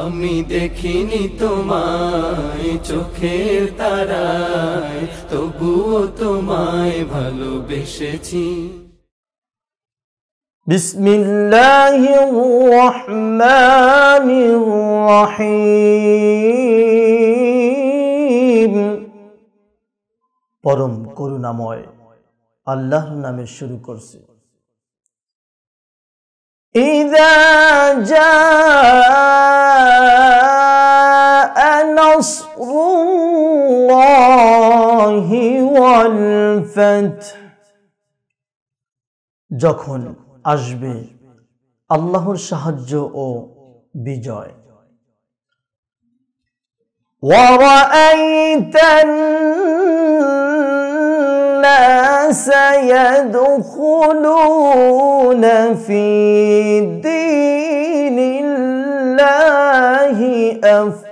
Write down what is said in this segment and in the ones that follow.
আমি দেখিনি তোমায় চোখের তারায় তবুও তোমায় ভালোবেসেছি بسم الله الرحمن الرحيم পরম করুণাময় আল্লাহর নামে শুরু করছি ইদা জা نصر الله والفتح جاكون أجبي الله সাহায্য بجاي ورأيت الناس يدخلون في دين الله أفضل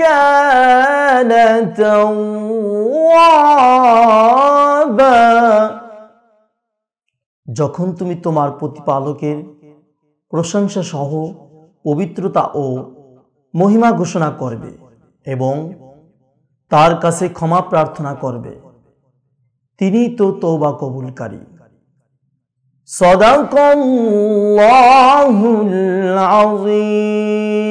كان توابا যখন তুমি তোমার প্রতিপালকের প্রশংসা সহ পবিত্রতা ও মহিমা ঘোষণা করবে এবং তার কাছে ক্ষমা প্রার্থনা করবে তিনি তো তৌবা কবুলকারী সদা কম